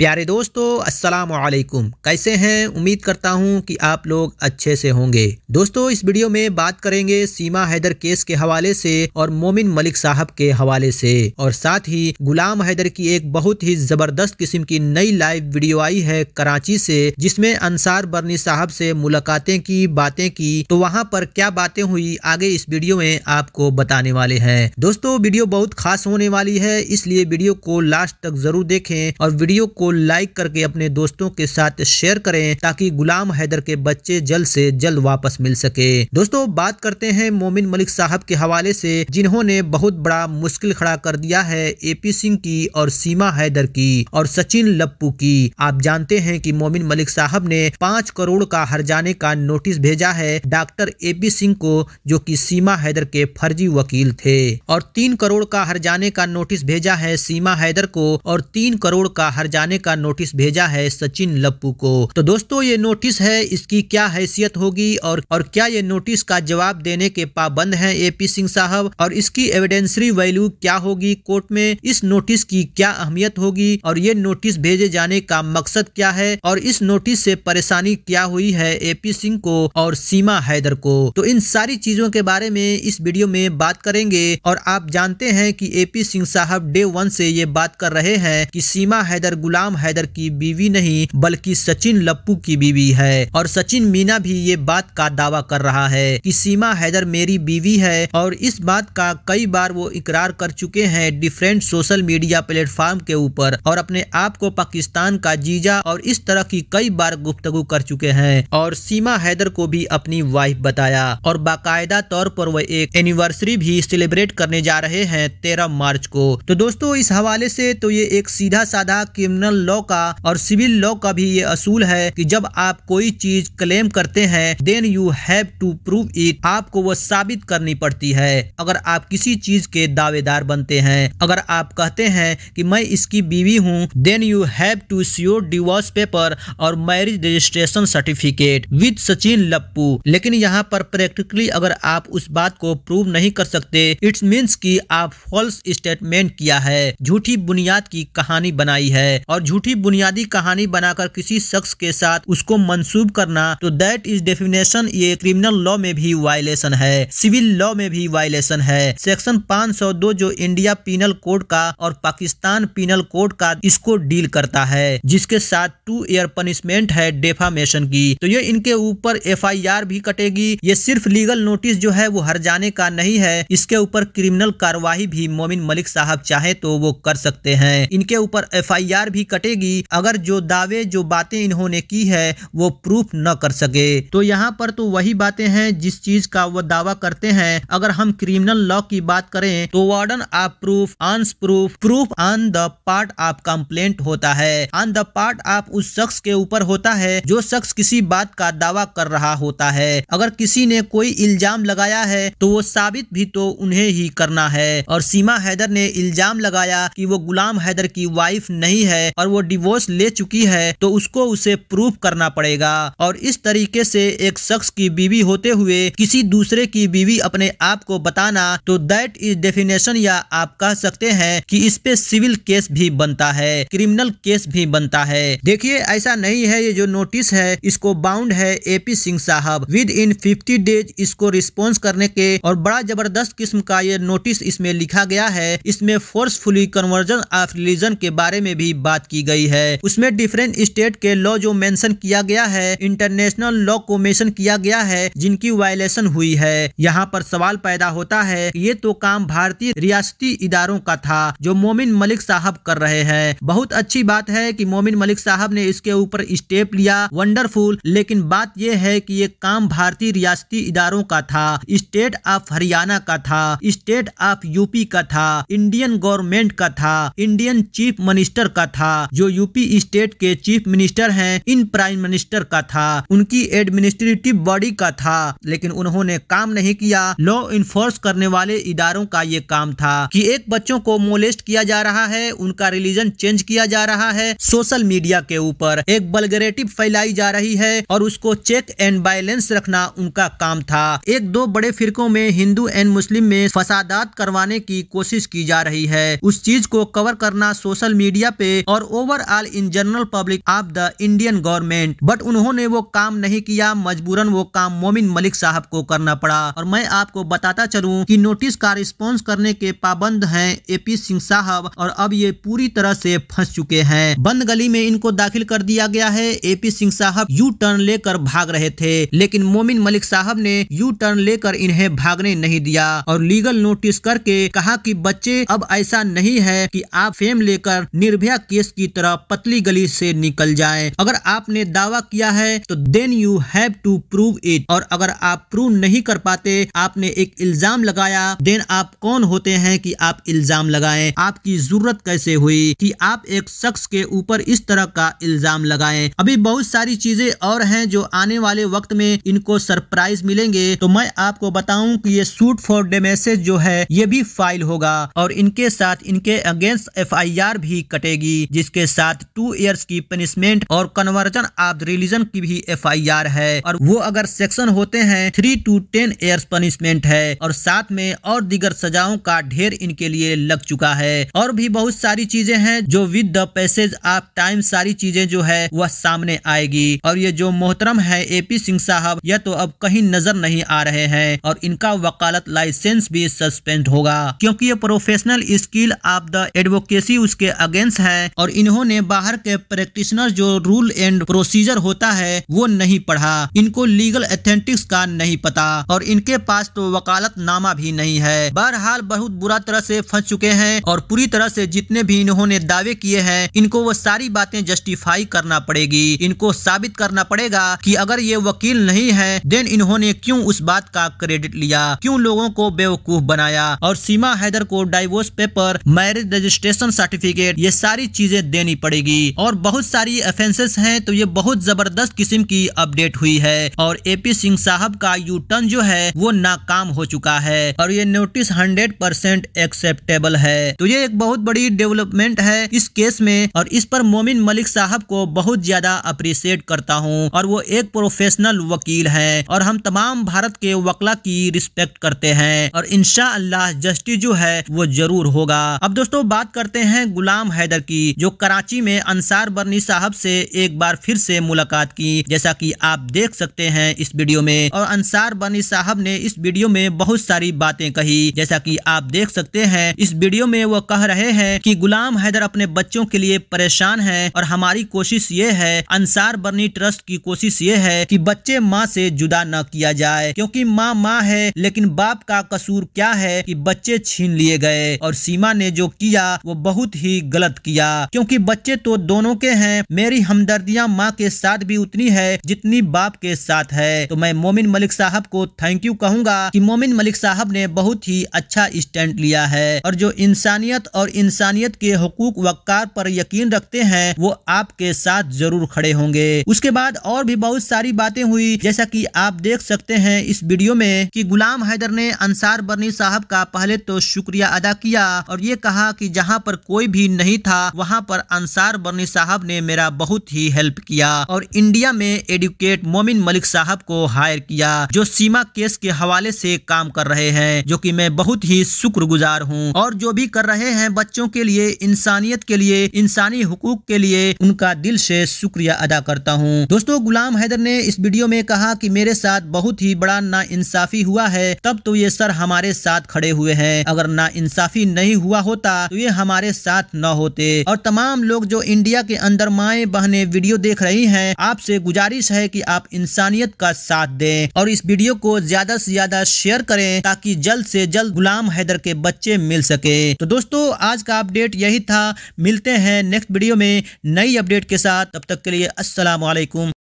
प्यारे दोस्तों अस्सलाम वालेकुम कैसे हैं उम्मीद करता हूं कि आप लोग अच्छे से होंगे दोस्तों इस वीडियो में बात करेंगे सीमा हैदर केस के हवाले से और मोमिन मलिक साहब के हवाले से और साथ ही गुलाम हैदर की एक बहुत ही जबरदस्त किस्म की नई लाइव वीडियो आई है कराची से जिसमें अंसार बर्नी साहब से मुलाकातें की बातें की तो वहाँ पर क्या बातें हुई आगे इस वीडियो में आपको बताने वाले है दोस्तों वीडियो बहुत खास होने वाली है इसलिए वीडियो को लास्ट तक जरूर देखे और वीडियो को लाइक करके अपने दोस्तों के साथ शेयर करें ताकि गुलाम हैदर के बच्चे जल्द से जल्द वापस मिल सके दोस्तों बात करते हैं मोमिन मलिक साहब के हवाले से जिन्होंने बहुत बड़ा मुश्किल खड़ा कर दिया है एपी सिंह की और सीमा हैदर की और सचिन लप्पू की आप जानते हैं कि मोमिन मलिक साहब ने पाँच करोड़ का हर जाने का नोटिस भेजा है डॉक्टर एपी सिंह को जो कि सीमा हैदर के फर्जी वकील थे और तीन करोड़ का हर जाने का नोटिस भेजा है सीमा हैदर को और तीन करोड़ का हर जाने का नोटिस भेजा है सचिन लप्पू को तो दोस्तों ये नोटिस है इसकी क्या हैसियत होगी और और क्या ये नोटिस का जवाब देने के पाबंद हैं एपी सिंह साहब और इसकी एविडेंसरी वैल्यू क्या होगी कोर्ट में इस नोटिस की क्या अहमियत होगी और ये नोटिस भेजे जाने का मकसद क्या है और इस नोटिस से परेशानी क्या हुई है एपी सिंह को और सीमा हैदर को तो इन सारी चीजों के बारे में इस वीडियो में बात करेंगे और आप जानते हैं कि एपी सिंह साहब डे वन से ये बात कर रहे हैं कि सीमा हैदर गुलाब गुलाम हैदर की बीवी नहीं बल्कि सचिन लप्पू की बीवी है और सचिन मीना भी ये बात का दावा कर रहा है कि सीमा हैदर मेरी बीवी है और इस बात का कई बार वो इकरार कर चुके हैं डिफरेंट सोशल मीडिया प्लेटफॉर्म के ऊपर और अपने आप को पाकिस्तान का जीजा और इस तरह की कई बार गुफ्तगु कर चुके हैं और सीमा हैदर को भी अपनी वाइफ बताया और बाकायदा तौर पर वह एक एनिवर्सरी भी सेलिब्रेट करने जा रहे हैं तेरह मार्च को तो दोस्तों इस हवाले से तो ये एक सीधा साधा क्रिमिनल इंटरनेशनल लॉ का और सिविल लॉ का भी ये असूल है कि जब आप कोई चीज क्लेम करते हैं then you have to prove it आपको वो साबित करनी पड़ती है अगर आप किसी चीज के दावेदार बनते हैं अगर आप कहते हैं कि मैं इसकी बीवी हूँ then you have to sure divorce paper और marriage registration certificate with Sachin Lappu लेकिन यहाँ पर प्रैक्टिकली अगर आप उस बात को प्रूव नहीं कर सकते इट्स मीन्स कि आप फॉल्स स्टेटमेंट किया है झूठी बुनियाद की कहानी बनाई है और और झूठी बुनियादी कहानी बनाकर किसी शख्स के साथ उसको मंसूब करना तो दैट इज डेफिनेशन ये क्रिमिनल लॉ में भी वायलेशन है सिविल लॉ में भी वायलेशन है सेक्शन 502 जो इंडिया पीनल कोड का और पाकिस्तान पीनल कोड का इसको डील करता है जिसके साथ टू ईयर पनिशमेंट है डेफामेशन की तो ये इनके ऊपर एफ भी कटेगी ये सिर्फ लीगल नोटिस जो है वो हर जाने का नहीं है इसके ऊपर क्रिमिनल कार्रवाई भी मोमिन मलिक साहब चाहे तो वो कर सकते हैं इनके ऊपर एफ भी कटेगी अगर जो दावे जो बातें इन्होंने की है वो प्रूफ न कर सके तो यहाँ पर तो वही बातें हैं जिस चीज का वो दावा करते हैं अगर हम क्रिमिनल लॉ की बात करें तो burden of proof onus proof proof on the part of complaint होता है ऑन द पार्ट ऑफ उस शख्स के ऊपर होता है जो शख्स किसी बात का दावा कर रहा होता है अगर किसी ने कोई इल्जाम लगाया है तो वो साबित भी तो उन्हें ही करना है और सीमा हैदर ने इल्जाम लगाया कि वो गुलाम हैदर की वाइफ नहीं है और वो डिवोर्स ले चुकी है तो उसको उसे प्रूफ करना पड़ेगा और इस तरीके से एक शख्स की बीवी होते हुए किसी दूसरे की बीवी अपने आप को बताना तो दैट इज डेफिनेशन या आप कह सकते हैं कि इस पे सिविल केस भी बनता है क्रिमिनल केस भी बनता है देखिए ऐसा नहीं है ये जो नोटिस है इसको बाउंड है एपी सिंह साहब विद इन फिफ्टी डेज इसको रिस्पॉन्स करने के और बड़ा जबरदस्त किस्म का ये नोटिस इसमें लिखा गया है इसमें फोर्सफुली कन्वर्जन ऑफ रिलीजन के बारे में भी बात की गई है उसमें डिफरेंट स्टेट के लॉ जो मेंशन किया गया है इंटरनेशनल लॉ को मेंशन किया गया है जिनकी वायलेशन हुई है यहाँ पर सवाल पैदा होता है ये तो काम भारतीय रियासती इदारों का था जो मोमिन मलिक साहब कर रहे हैं बहुत अच्छी बात है की मोमिन मलिक साहब ने इसके ऊपर स्टेप लिया वंडरफुल लेकिन बात यह है की ये काम भारतीय रियासती इदारों का था स्टेट ऑफ हरियाणा का था स्टेट ऑफ यूपी का था इंडियन गवर्नमेंट का था इंडियन चीफ मिनिस्टर का था जो यूपी स्टेट के चीफ मिनिस्टर हैं इन प्राइम मिनिस्टर का था उनकी एडमिनिस्ट्रेटिव बॉडी का था लेकिन उन्होंने काम नहीं किया लॉ इन्फोर्स करने वाले इदारों का ये काम था कि एक बच्चों को मोलेस्ट किया जा रहा है उनका रिलीजन चेंज किया जा रहा है सोशल मीडिया के ऊपर एक बलगरेटिव फैलाई जा रही है और उसको चेक एंड बैलेंस रखना उनका काम था एक दो बड़े फिरकों में हिंदू एंड मुस्लिम में फसादात करवाने की कोशिश की जा रही है उस चीज को कवर करना सोशल मीडिया पे और overall in general public of the Indian government but उन्होंने वो काम नहीं किया मजबूरन वो काम मोमिन मलिक साहब को करना पड़ा और मैं आपको बताता चलूं कि नोटिस का रिस्पॉन्स करने के पाबंद हैं एपी सिंह साहब और अब ये पूरी तरह से फंस चुके हैं बंद गली में इनको दाखिल कर दिया गया है एपी सिंह साहब यू टर्न लेकर भाग रहे थे लेकिन मोमिन मलिक साहब ने यू टर्न लेकर इन्हें भागने नहीं दिया और लीगल नोटिस करके कहा कि बच्चे अब ऐसा नहीं है कि आप फेम लेकर निर्भया केस की तरह पतली गली से निकल जाए अगर आपने दावा किया है तो then you have to prove it और अगर आप प्रूव नहीं कर पाते आपने एक इल्जाम लगाया देन आप कौन होते हैं कि आप इल्जाम लगाएं आपकी जरूरत कैसे हुई कि आप एक शख्स के ऊपर इस तरह का इल्जाम लगाएं अभी बहुत सारी चीजें और हैं जो आने वाले वक्त में इनको सरप्राइज मिलेंगे तो मैं आपको बताऊं कि ये सूट फॉर डेमेसेज जो है ये भी फाइल होगा और इनके साथ इनके अगेंस्ट एफ भी कटेगी जिसके साथ टू ईयर्स की पनिशमेंट और कन्वर्जन ऑफ रिलीजन की भी एफआईआर है और वो अगर सेक्शन होते हैं three to ten years punishment है और साथ में और दिगर सजाओं का ढेर इनके लिए लग चुका है और भी बहुत सारी चीजें हैं जो with the passage of time सारी चीजें जो है वह सामने आएगी और ये जो मोहतरम है पी सिंह साहब यह तो अब कहीं नजर नहीं आ रहे हैं और इनका वकालत लाइसेंस भी सस्पेंड होगा क्योंकि ये professional skill of the advocacy उसके अगेंस्ट है और और इन्होंने बाहर के प्रैक्टिशनर जो रूल एंड प्रोसीजर होता है वो नहीं पढ़ा इनको लीगल एथेंटिक्स का नहीं पता और इनके पास तो वकालत नामा भी नहीं है बहरहाल बहुत बुरा तरह से फंस चुके हैं और पूरी तरह से जितने भी इन्होंने दावे किए हैं इनको वो सारी बातें जस्टिफाई करना पड़ेगी इनको साबित करना पड़ेगा कि अगर ये वकील नहीं है देन इन्होंने क्यों उस बात का क्रेडिट लिया क्यों लोगों को बेवकूफ बनाया और सीमा हैदर को divorce paper marriage registration certificate ये सारी चीजें लिए देनी पड़ेगी और बहुत सारी एफेंसेस हैं तो ये बहुत जबरदस्त किस्म की अपडेट हुई है और एपी सिंह साहब का यू टर्न जो है वो नाकाम हो चुका है और ये नोटिस हंड्रेड परसेंट एक्सेप्टेबल है तो ये एक बहुत बड़ी डेवलपमेंट है इस केस में और इस पर मोमिन मलिक साहब को बहुत ज्यादा अप्रिशिएट करता हूँ और वो एक प्रोफेशनल वकील है और हम तमाम भारत के वकला की रिस्पेक्ट करते हैं और इनशा जस्टिस जो है वो जरूर होगा अब दोस्तों बात करते हैं गुलाम हैदर की जो कराची में अंसार बर्नी साहब से एक बार फिर से मुलाकात की जैसा कि आप देख सकते हैं इस वीडियो में और अंसार बर्नी साहब ने इस वीडियो में बहुत सारी बातें कही जैसा कि आप देख सकते हैं इस वीडियो में वो कह रहे हैं कि गुलाम हैदर अपने बच्चों के लिए परेशान है और हमारी कोशिश ये है अंसार बर्नी ट्रस्ट की कोशिश ये है की बच्चे माँ से जुदा न किया जाए क्योंकि माँ माँ है लेकिन बाप का कसूर क्या है कि बच्चे छीन लिए गए और सीमा ने जो किया वो बहुत ही गलत किया क्यों क्योंकि बच्चे तो दोनों के हैं मेरी हमदर्दियां माँ के साथ भी उतनी है जितनी बाप के साथ है तो मैं मोमिन मलिक साहब को थैंक यू कहूंगा कि मोमिन मलिक साहब ने बहुत ही अच्छा स्टैंड लिया है और जो इंसानियत और इंसानियत के हकूक वक्कार पर यकीन रखते हैं वो आपके साथ जरूर खड़े होंगे उसके बाद और भी बहुत सारी बातें हुई जैसा कि आप देख सकते हैं इस वीडियो में कि गुलाम हैदर ने अंसार बर्नी साहब का पहले तो शुक्रिया अदा किया और ये कहा कि जहाँ पर कोई भी नहीं था वहाँ पर अंसार बर्नी साहब ने मेरा बहुत ही हेल्प किया और इंडिया में एडुकेट मोमिन मलिक साहब को हायर किया जो सीमा केस के हवाले से काम कर रहे हैं जो कि मैं बहुत ही शुक्रगुजार हूँ और जो भी कर रहे हैं बच्चों के लिए इंसानियत के लिए इंसानी हकूक के लिए उनका दिल से शुक्रिया अदा करता हूँ दोस्तों गुलाम हैदर ने इस वीडियो में कहा कि मेरे साथ बहुत ही बड़ा ना इंसाफी हुआ है तब तो ये सर हमारे साथ खड़े हुए हैं अगर ना इंसाफी नहीं हुआ होता तो ये हमारे साथ न होते और तमाम तमाम लोग जो इंडिया के अंदर माए बहने वीडियो देख रही है आपसे गुजारिश है की आप इंसानियत का साथ दे और इस वीडियो को ज्यादा ऐसी ज्यादा शेयर करें ताकि जल्द से जल्द गुलाम हैदर के बच्चे मिल सके तो दोस्तों आज का अपडेट यही था मिलते हैं नेक्स्ट वीडियो में नई अपडेट के साथ तब तक के लिए असलम